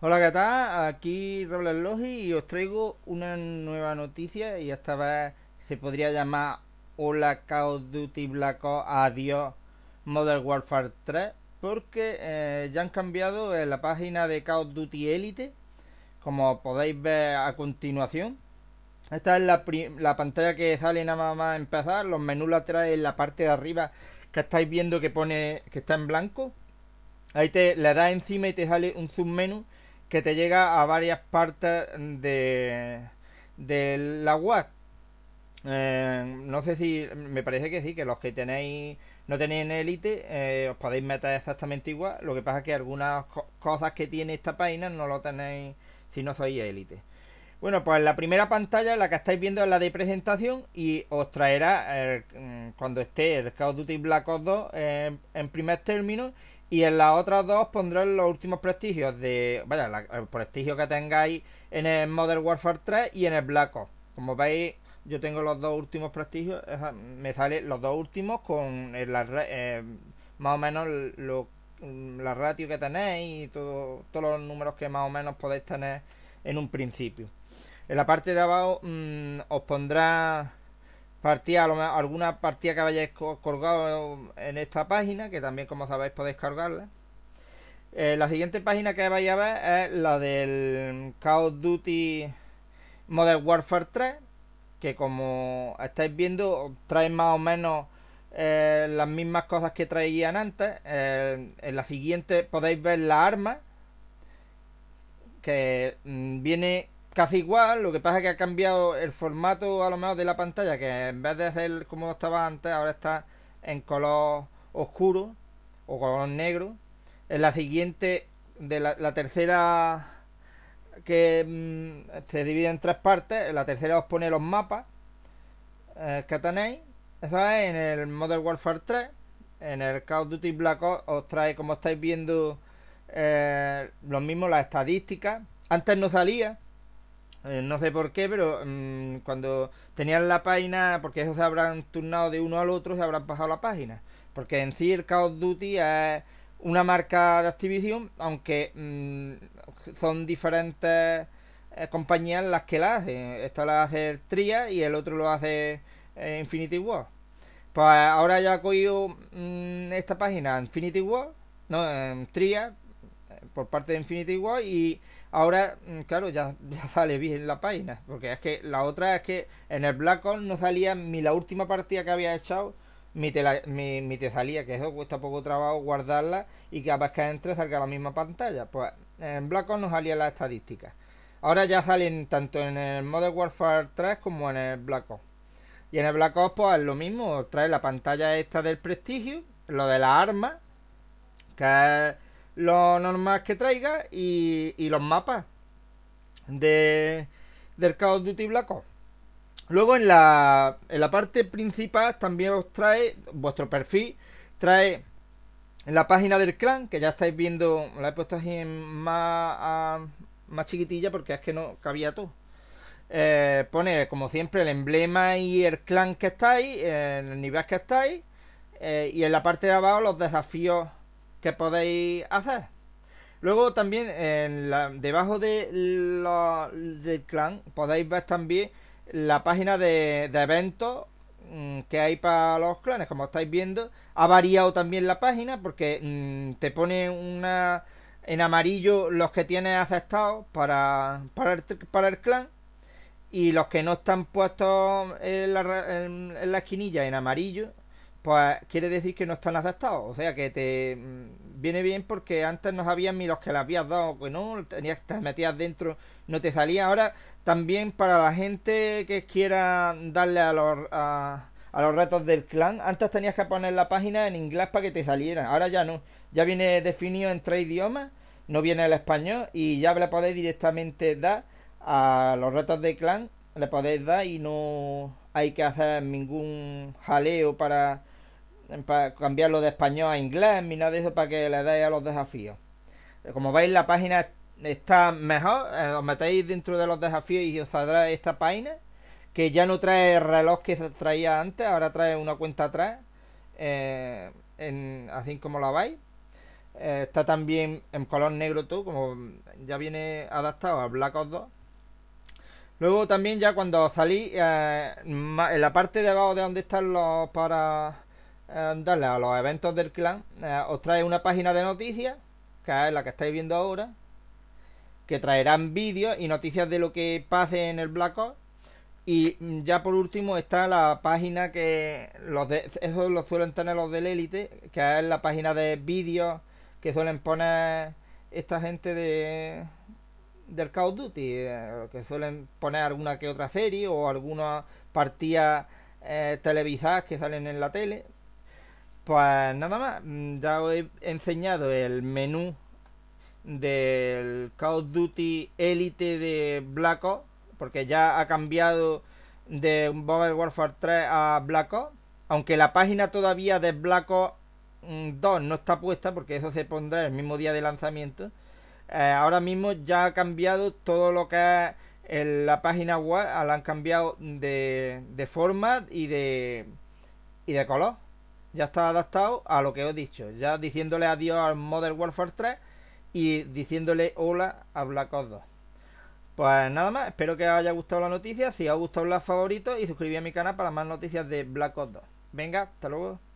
Hola, que tal? Aquí Robles Logi y os traigo una nueva noticia y esta vez se podría llamar Hola Call Duty Black Ops Adiós Modern Warfare 3 porque eh, ya han cambiado la página de Call Duty Elite como podéis ver a continuación. Esta es la, la pantalla que sale nada más empezar, los menús laterales en la parte de arriba que estáis viendo que pone que está en blanco. Ahí te le das encima y te sale un submenú que te llega a varias partes de, la web. Eh, no sé si, me parece que sí, que los que tenéis, no tenéis Elite, eh, os podéis meter exactamente igual. Lo que pasa es que algunas cosas que tiene esta página no lo tenéis si no sois Elite. Bueno, pues la primera pantalla, la que estáis viendo, es la de presentación y os traerá mm, cuando esté el Call Duty Black Ops 2 eh, en primer término y en las otras dos pondré los últimos prestigios de. Vaya, el prestigio que tengáis en el Modern Warfare 3 y en el Black Ops. Como veis, yo tengo los dos últimos prestigios. Me salen los dos últimos con eh, más o menos mm, la ratio que tenéis y todos los números que más o menos podéis tener en un principio. En la parte de abajo mm, os pondrá partía alguna partida que hayáis colgado en esta página, que también como sabéis podéis cargarla. Eh, la siguiente página que vais a ver es la del Call Duty Modern Warfare 3, que como estáis viendo trae más o menos eh, las mismas cosas que traían antes. Eh, en la siguiente podéis ver la arma, que mm, viene casi igual, lo que pasa es que ha cambiado el formato a lo mejor de la pantalla, que en vez de hacer como estaba antes, ahora está en color oscuro o color negro. En la siguiente, de la, tercera que mm, se divide en tres partes, la tercera os pone los mapas eh, que tenéis. Eso es en el Modern Warfare 3. En el Call Duty Black Ops os trae, como estáis viendo, los eh, lo mismo, las estadísticas. Antes no salía, eh, no sé por qué, pero mm, cuando tenían la página, porque eso se habrán turnado de uno al otro, se habrán pasado la página. Porque en sí of Duty es una marca de Activision, aunque mm, son diferentes eh, compañías las que la hacen. Esta la hace Tria y el otro lo hace eh, Infinity War. Pues ahora ya ha cogido mm, esta página Infinity War, no, em, Tria, por parte de Infinity War y Ahora, mm, claro, ya, ya sale bien la página, porque es que la otra es que en el Black Ops no salía ni la última partida que había echado, ni te, salía, que eso cuesta poco trabajo guardarla y que vez que entre salga la misma pantalla. Pues en Black Ops no salía las estadísticas. Ahora ya salen tanto en el Modern Warfare 3 como en el Black Ops. Y en el Black Ops pues es lo mismo, trae la pantalla esta del prestigio, lo de la arma, que es los normas que traiga y, los mapas de, del Call of Duty Black Luego en la, en la parte principal también os trae vuestro perfil, trae la página del clan, que ya estáis viendo, la he puesto así en más, más chiquitilla porque es que no cabía todo. Eh, pone como siempre el emblema y el clan que estáis, eh, el nivel que estáis, eh, y en la parte de abajo los desafíos que podéis hacer. Luego también en la, debajo de del clan podéis ver también la página de, eventos mm, que hay para los clanes. Como estáis viendo, ha variado también la página porque mm, te pone una en amarillo los que tienes aceptados para, para, el, clan y los que no están puestos en la, en, en la esquinilla en amarillo pues quiere decir que no están adaptados. O sea, que te mm, viene bien porque antes no sabían ni los que las habías dado, que no, tenías, te metías dentro, no te salía. Ahora también para la gente que quiera darle a los, los retos del clan, antes tenías que poner la página en inglés para que te saliera. Ahora ya no, ya viene definido en tres idiomas, no viene el español y ya le podéis directamente dar a los retos del clan, le podéis dar y no hay que hacer ningún jaleo para, cambiarlo de español a inglés ni nada de eso para que le deis a los desafíos. Como veis la página está mejor, eh, os metéis dentro de los desafíos y os saldrá esta página que ya no trae el reloj que traía antes, ahora trae una cuenta atrás, eh, así como la vais. Eh, está también en color negro todo, como ya viene adaptado a Black 2. Luego también ya cuando salí, eh, en la parte de abajo de donde están los para eh, darle a los eventos del clan, eh, os trae una página de noticias, que es la que estáis viendo ahora, que traerán vídeos y noticias de lo que pase en el Black Y mm, ya por último está la página que los de, eso lo suelen tener los del élite, que es la página de vídeos que suelen poner esta gente de, del Call of Duty, eh, que suelen poner alguna que otra serie o algunas partidas eh, televisadas que salen en la tele. Pues nada más, mm, ya os he enseñado el menú del Call of Duty Elite de Black Ops, porque ya ha cambiado de Modern Warfare 3 a Black Ops, aunque la página todavía de Black Ops 2 mm, no está puesta, porque eso se pondrá el mismo día de lanzamiento eh, ahora mismo ya ha cambiado todo lo que es la página web, ah, la han cambiado de, de forma y de, y de color. Ya está adaptado a lo que os he dicho. Ya diciéndole adiós al Modern Warfare 3 y diciéndole hola a Black Ops 2. Pues nada más, espero que os haya gustado la noticia. Si os ha gustado, la favorito y suscribí a mi canal para más noticias de Black Ops 2. Venga, hasta luego.